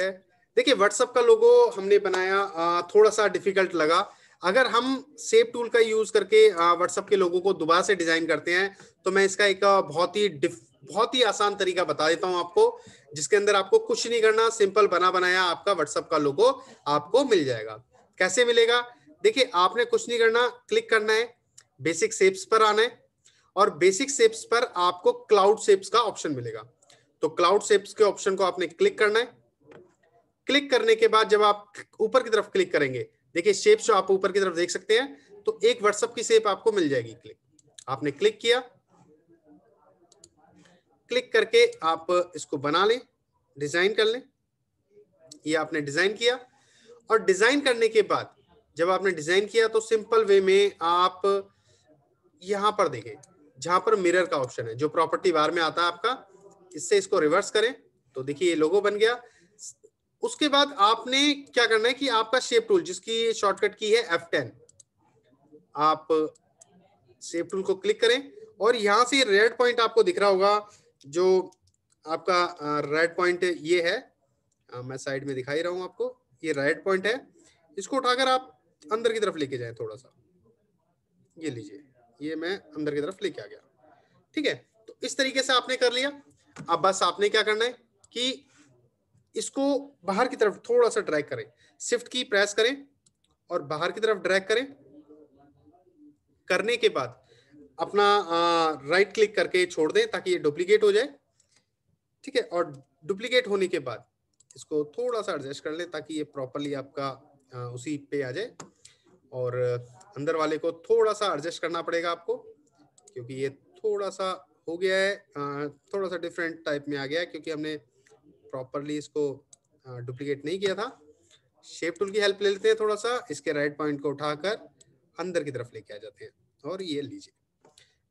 है देखिए व्हाट्सएप का लोगो हमने बनाया थोड़ा सा डिफिकल्ट लगा अगर हम सेप टूल का यूज करके व्हाट्सएप के लोगों को दोबारा से डिजाइन करते हैं तो मैं इसका एक बहुत ही बहुत ही आसान तरीका बता देता हूं आपको जिसके अंदर आपको कुछ नहीं करना सिंपल बना बनाया आपका व्हाट्सएप का लोगो आपको मिल जाएगा कैसे मिलेगा देखिए आपने कुछ नहीं करना क्लिक करना है बेसिक सेप्स पर आना है और बेसिक सेप्स पर आपको क्लाउड सेप्स का ऑप्शन मिलेगा तो क्लाउड सेप्स के ऑप्शन को आपने क्लिक करना है क्लिक करने के बाद जब आप ऊपर की तरफ क्लिक करेंगे देखिए शेप जो आप ऊपर की तरफ देख सकते हैं तो एक व्हाट्सअप की शेप आपको मिल जाएगी क्लिक आपने क्लिक किया क्लिक करके आप इसको बना लें डिजाइन कर लें ये आपने डिजाइन किया और डिजाइन करने के बाद जब आपने डिजाइन किया तो सिंपल वे में आप यहां पर देखें जहां पर मिरर का ऑप्शन है जो प्रॉपर्टी बार में आता है आपका इससे इसको रिवर्स करें तो देखिए ये लोगो बन गया उसके बाद आपने क्या करना है कि आपका शेप टूल जिसकी शॉर्टकट की है F10 आप शेप टूल को क्लिक करें और यहां से रेड पॉइंट आपको दिख रहा होगा जो आपका रेड पॉइंट ये है मैं साइड में दिखाई रहा हूं आपको ये रेड पॉइंट है इसको उठाकर आप अंदर की तरफ लेके जाए थोड़ा सा ये लीजिए ये मैं अंदर की तरफ लेके आ गया ठीक है तो इस तरीके से आपने कर लिया अब बस आपने क्या करना है कि इसको बाहर की तरफ थोड़ा सा ड्रैग करें शिफ्ट की प्रेस करें और बाहर की तरफ ड्रैग करें करने के बाद अपना राइट क्लिक करके छोड़ दें ताकि ये डुप्लीकेट हो जाए ठीक है और डुप्लीकेट होने के बाद इसको थोड़ा सा एडजस्ट कर लें ताकि ये प्रॉपरली आपका आ, उसी पे आ जाए और अंदर वाले को थोड़ा सा एडजस्ट करना पड़ेगा आपको क्योंकि ये थोड़ा सा हो गया है आ, थोड़ा सा डिफरेंट टाइप में आ गया है क्योंकि हमने प्रॉपरली इसको डुप्लीकेट नहीं किया था शेप टूल की हेल्प ले लेते हैं थोड़ा सा इसके राइट पॉइंट को उठाकर अंदर की तरफ लेके आ जाते हैं और ये लीजिए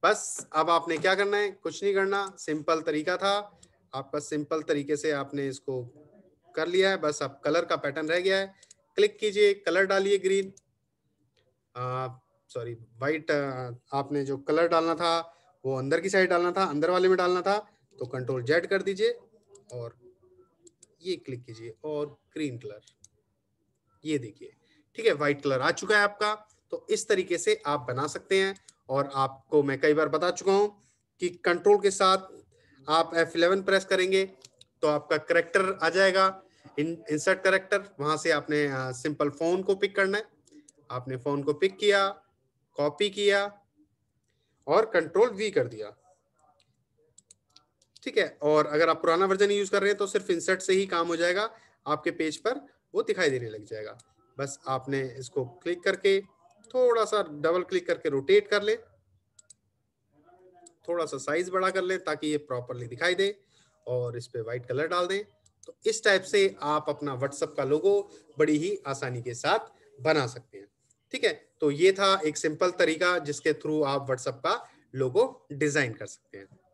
बस अब आपने क्या करना है कुछ नहीं करना सिंपल तरीका था आपका सिंपल तरीके से आपने इसको कर लिया है बस अब कलर का पैटर्न रह गया है क्लिक कीजिए कलर डालिए ग्रीन सॉरी वाइट आपने जो कलर डालना था वो अंदर की साइड डालना था अंदर वाले में डालना था तो कंट्रोल जेड कर दीजिए और ये क्लिक कीजिए और ग्रीन कलर ये देखिए ठीक है व्हाइट कलर आ चुका है आपका तो इस तरीके से आप बना सकते हैं और आपको मैं कई बार बता चुका हूं कि कंट्रोल के साथ आप F11 प्रेस करेंगे तो आपका करेक्टर आ जाएगा इन, इंसर्ट करेक्टर वहां से आपने सिंपल फोन को पिक करना है आपने फोन को पिक किया कॉपी किया और कंट्रोल वी कर दिया ठीक है और अगर आप पुराना वर्जन यूज कर रहे हैं तो सिर्फ इंसर्ट से ही काम हो जाएगा आपके पेज पर वो दिखाई देने लग जाएगा बस आपने इसको क्लिक करके थोड़ा सा डबल क्लिक करके रोटेट कर ले थोड़ा सा साइज बड़ा कर ले ताकि ये प्रॉपरली दिखाई दे और इस पे व्हाइट कलर डाल दें तो इस टाइप से आप अपना व्हाट्सअप का लोगो बड़ी ही आसानी के साथ बना सकते हैं ठीक है तो ये था एक सिंपल तरीका जिसके थ्रू आप व्हाट्सअप का लोगो डिजाइन कर सकते हैं